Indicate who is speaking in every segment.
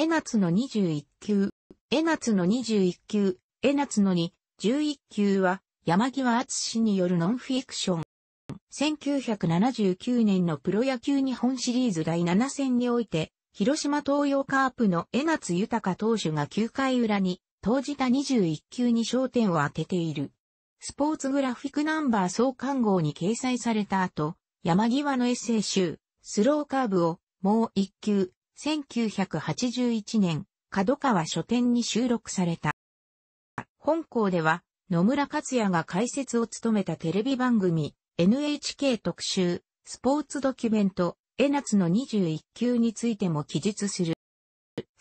Speaker 1: 江夏の21級、江夏の21級、江夏の2、11級は、山際厚氏によるノンフィクション。1979年のプロ野球日本シリーズ第7戦において、広島東洋カープの江夏豊投手が9回裏に、投じた21球に焦点を当てている。スポーツグラフィックナンバー総刊号に掲載された後、山際のエッセイ集、スローカーブを、もう1球、1981年、角川書店に収録された。本校では、野村克也が解説を務めたテレビ番組、NHK 特集、スポーツドキュメント、江夏の21級についても記述する。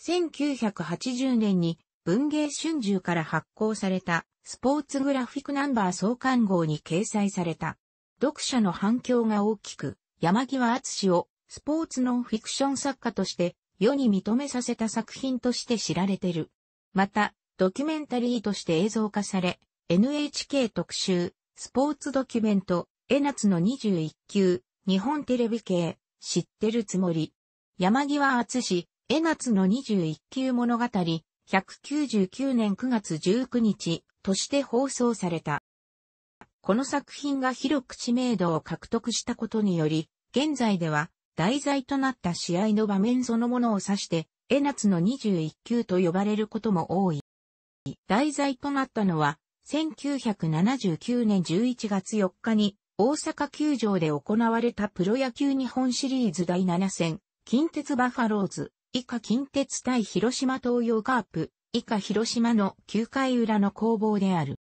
Speaker 1: 1980年に文芸春秋から発行されたスポーツグラフィックナンバー創刊号に掲載された。読者の反響が大きく、山際厚をスポーツノンフィクション作家として世に認めさせた作品として知られてる。また、ドキュメンタリーとして映像化され、NHK 特集、スポーツドキュメント、江夏の21級、日本テレビ系、知ってるつもり。山際厚氏、江夏の21級物語、199年9月19日、として放送された。この作品が広く知名度を獲得したことにより、現在では題材となった試合の場面そのものを指して、江夏の21球と呼ばれることも多い。題材となったのは、1979年11月4日に大阪球場で行われたプロ野球日本シリーズ第7戦、近鉄バファローズ、以下近鉄対広島東洋カープ、以下広島の9回裏の攻防である。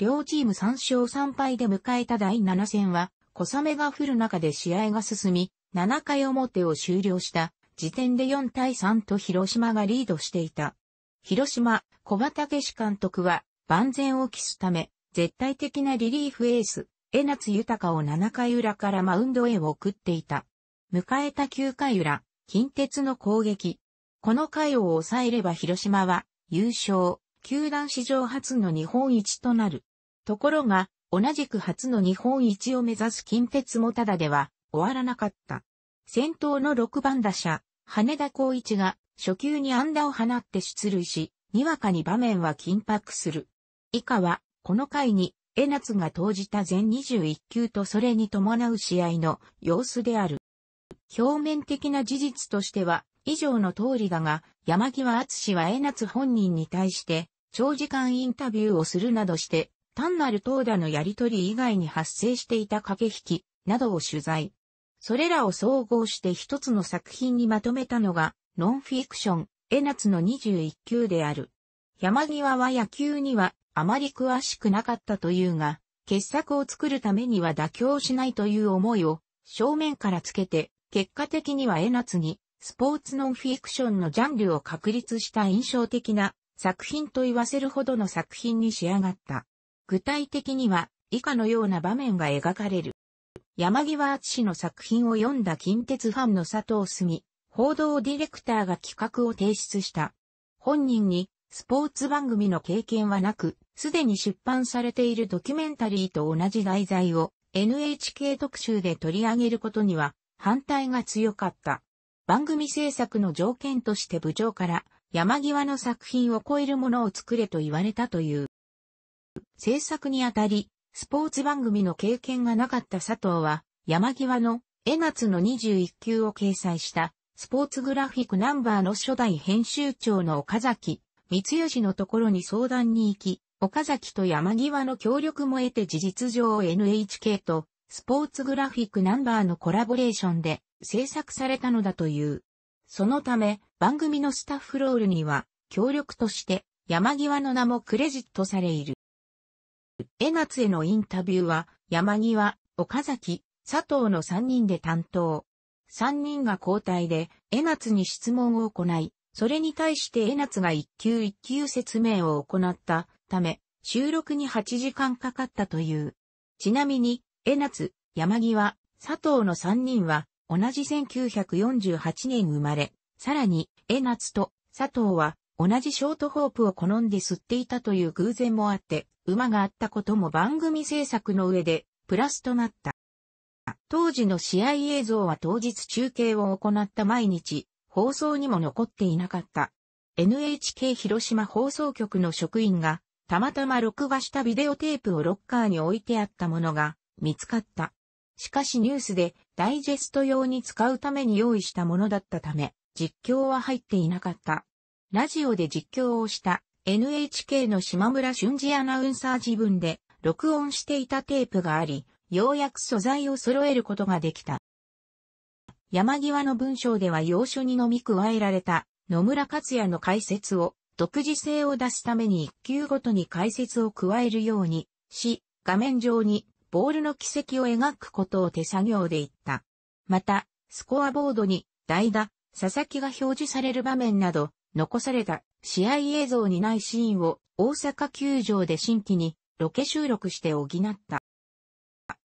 Speaker 1: 両チーム3勝3敗で迎えた第7戦は、小雨が降る中で試合が進み、7回表を終了した時点で4対3と広島がリードしていた。広島、小畑氏監督は万全を期すため、絶対的なリリーフエース、江夏豊を7回裏からマウンドへ送っていた。迎えた9回裏、近鉄の攻撃。この回を抑えれば広島は優勝、球団史上初の日本一となる。ところが、同じく初の日本一を目指す近鉄もただでは終わらなかった。先頭の6番打者、羽田光一が初球に安打を放って出塁し、にわかに場面は緊迫する。以下は、この回に、江夏が投じた全21球とそれに伴う試合の様子である。表面的な事実としては、以上の通りだが、山際敦は江夏本人に対して、長時間インタビューをするなどして、単なる投打のやりとり以外に発生していた駆け引き、などを取材。それらを総合して一つの作品にまとめたのが、ノンフィクション、江夏の21級である。山際は野球にはあまり詳しくなかったというが、傑作を作るためには妥協しないという思いを正面からつけて、結果的には江夏にスポーツノンフィクションのジャンルを確立した印象的な作品と言わせるほどの作品に仕上がった。具体的には以下のような場面が描かれる。山際敦の作品を読んだ近鉄ファンの佐藤澄、報道ディレクターが企画を提出した。本人にスポーツ番組の経験はなく、すでに出版されているドキュメンタリーと同じ題材を NHK 特集で取り上げることには反対が強かった。番組制作の条件として部長から山際の作品を超えるものを作れと言われたという。制作にあたり、スポーツ番組の経験がなかった佐藤は、山際の江夏の21級を掲載したスポーツグラフィックナンバーの初代編集長の岡崎光吉のところに相談に行き、岡崎と山際の協力も得て事実上 NHK とスポーツグラフィックナンバーのコラボレーションで制作されたのだという。そのため番組のスタッフロールには協力として山際の名もクレジットされいる。江夏へのインタビューは、山際、岡崎、佐藤の3人で担当。3人が交代で、江夏に質問を行い、それに対して江夏が一級一級説明を行ったため、収録に8時間かかったという。ちなみに、江夏、山際、佐藤の3人は、同じ1948年生まれ、さらに、江夏と佐藤は、同じショートホープを好んで吸っていたという偶然もあって、馬があったことも番組制作の上で、プラスとなった。当時の試合映像は当日中継を行った毎日、放送にも残っていなかった。NHK 広島放送局の職員が、たまたま録画したビデオテープをロッカーに置いてあったものが見つかった。しかしニュースでダイジェスト用に使うために用意したものだったため、実況は入っていなかった。ラジオで実況をした NHK の島村俊二アナウンサー自分で録音していたテープがあり、ようやく素材を揃えることができた。山際の文章では要所に飲み加えられた野村克也の解説を独自性を出すために一球ごとに解説を加えるようにし、画面上にボールの軌跡を描くことを手作業で言った。また、スコアボードに代打、佐々木が表示される場面など、残された試合映像にないシーンを大阪球場で新規にロケ収録して補った。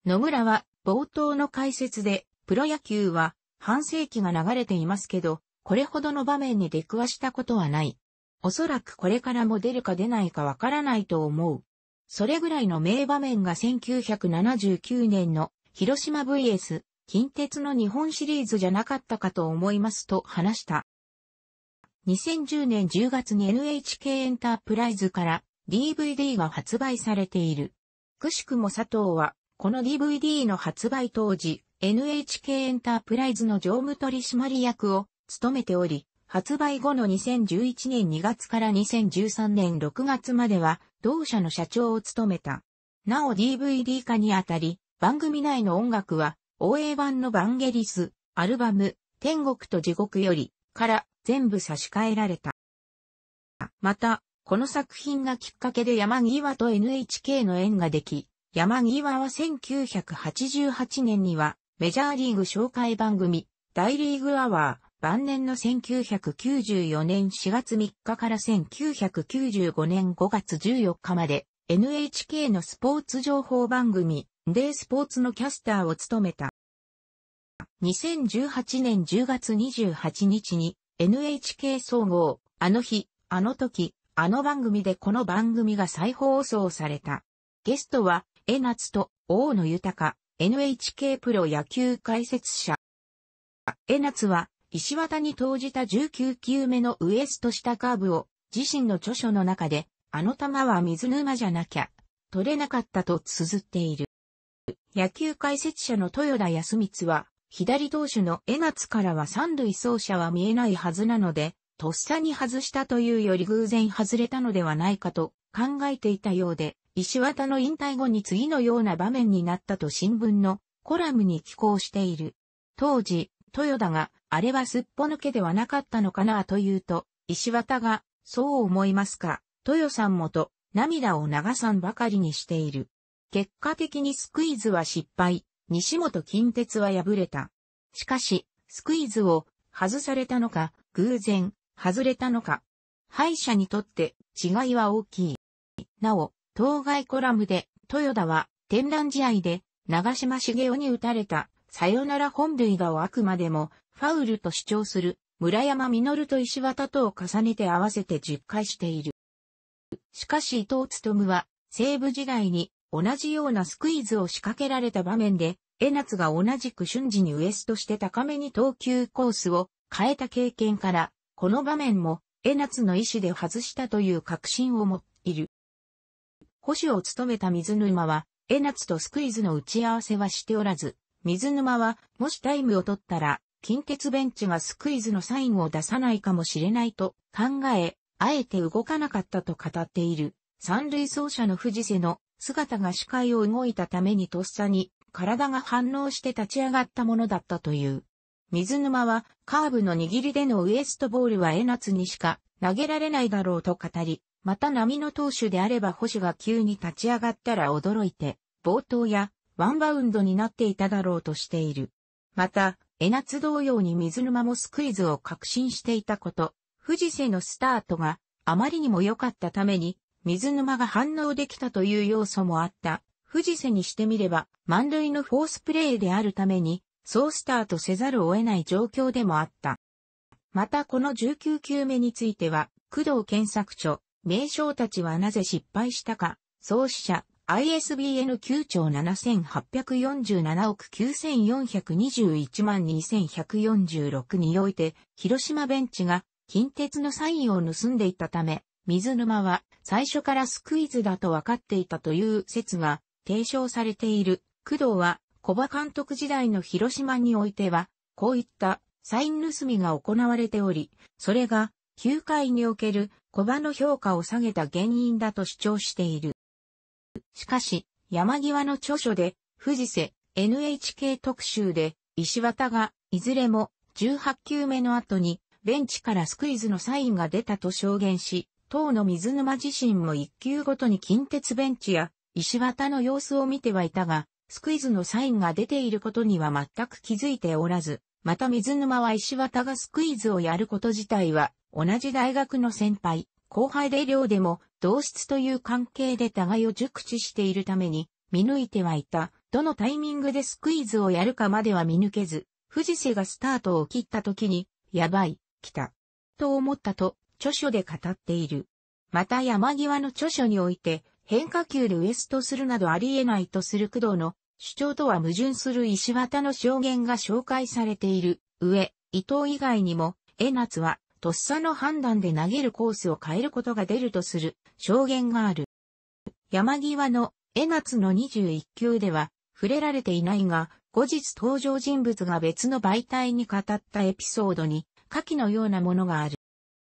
Speaker 1: 野村は冒頭の解説でプロ野球は半世紀が流れていますけど、これほどの場面に出くわしたことはない。おそらくこれからも出るか出ないかわからないと思う。それぐらいの名場面が1979年の広島 VS 近鉄の日本シリーズじゃなかったかと思いますと話した。2010年10月に NHK エンタープライズから DVD が発売されている。くしくも佐藤は、この DVD の発売当時、NHK エンタープライズの常務取締役を務めており、発売後の2011年2月から2013年6月までは、同社の社長を務めた。なお DVD 化にあたり、番組内の音楽は、OA 版のバンゲリス、アルバム、天国と地獄より、から、全部差し替えられた。また、この作品がきっかけで山際と NHK の縁ができ、山際は1988年にはメジャーリーグ紹介番組、大リーグアワー、晩年の1994年4月3日から1995年5月14日まで NHK のスポーツ情報番組、デスポーツのキャスターを務めた。2018年10月28日に NHK 総合、あの日、あの時、あの番組でこの番組が再放送された。ゲストは、江夏と、大野豊、NHK プロ野球解説者。江夏は、石渡に投じた19球目のウエスト下カーブを、自身の著書の中で、あの球は水沼じゃなきゃ、取れなかったと綴っている。野球解説者の豊田康光は、左投手の江夏からは三塁走者は見えないはずなので、とっさに外したというより偶然外れたのではないかと考えていたようで、石渡の引退後に次のような場面になったと新聞のコラムに寄稿している。当時、豊田が、あれはすっぽ抜けではなかったのかなというと、石渡が、そう思いますか、豊さんもと、涙を流さんばかりにしている。結果的にスクイズは失敗。西本近鉄は敗れた。しかし、スクイズを外されたのか、偶然、外れたのか。敗者にとって違いは大きい。なお、当該コラムで、豊田は、天覧試合で、長島茂雄に打たれた、さよなら本塁打をあくまでも、ファウルと主張する、村山実と石渡とを重ねて合わせて10回している。しかし伊藤勤は、西部時代に同じようなスクイズを仕掛けられた場面で、江夏が同じく瞬時にウエストして高めに投球コースを変えた経験から、この場面も江夏の意思で外したという確信を持っている。保守を務めた水沼は、江夏とスクイズの打ち合わせはしておらず、水沼は、もしタイムを取ったら、近鉄ベンチがスクイズのサインを出さないかもしれないと考え、あえて動かなかったと語っている。三塁走者の藤瀬の姿が視界を動いたためにとっさに体が反応して立ち上がったものだったという。水沼はカーブの握りでのウエストボールは江夏にしか投げられないだろうと語り、また波の投手であれば星が急に立ち上がったら驚いて、冒頭やワンバウンドになっていただろうとしている。また、江夏同様に水沼もスクイズを確信していたこと、富士瀬のスタートがあまりにも良かったために、水沼が反応できたという要素もあった。藤瀬にしてみれば、満塁のフォースプレーであるために、そうスタートせざるを得ない状況でもあった。またこの19球目については、工藤検索所、名称たちはなぜ失敗したか、創始者、ISBN 9兆7847億9421万2146において、広島ベンチが近鉄のサインを盗んでいたため、水沼は最初からスクイズだと分かっていたという説が提唱されている。工藤は小場監督時代の広島においては、こういったサイン盗みが行われており、それが球界における小場の評価を下げた原因だと主張している。しかし、山際の著書で、藤瀬 NHK 特集で、石渡が、いずれも18球目の後に、ベンチからスクイズのサインが出たと証言し、当の水沼自身も一球ごとに近鉄ベンチや石綿の様子を見てはいたが、スクイズのサインが出ていることには全く気づいておらず、また水沼は石綿がスクイズをやること自体は、同じ大学の先輩、後輩で寮でも、同室という関係で互いを熟知しているために、見抜いてはいた。どのタイミングでスクイズをやるかまでは見抜けず、藤瀬がスタートを切った時に、やばい、来た。と思ったと、著書で語っている。また山際の著書において、変化球でウエストするなどありえないとする工藤の主張とは矛盾する石綿の証言が紹介されている上、伊藤以外にも、江夏は、とっさの判断で投げるコースを変えることが出るとする証言がある。山際の江夏の21球では触れられていないが、後日登場人物が別の媒体に語ったエピソードに、下記のようなものがある。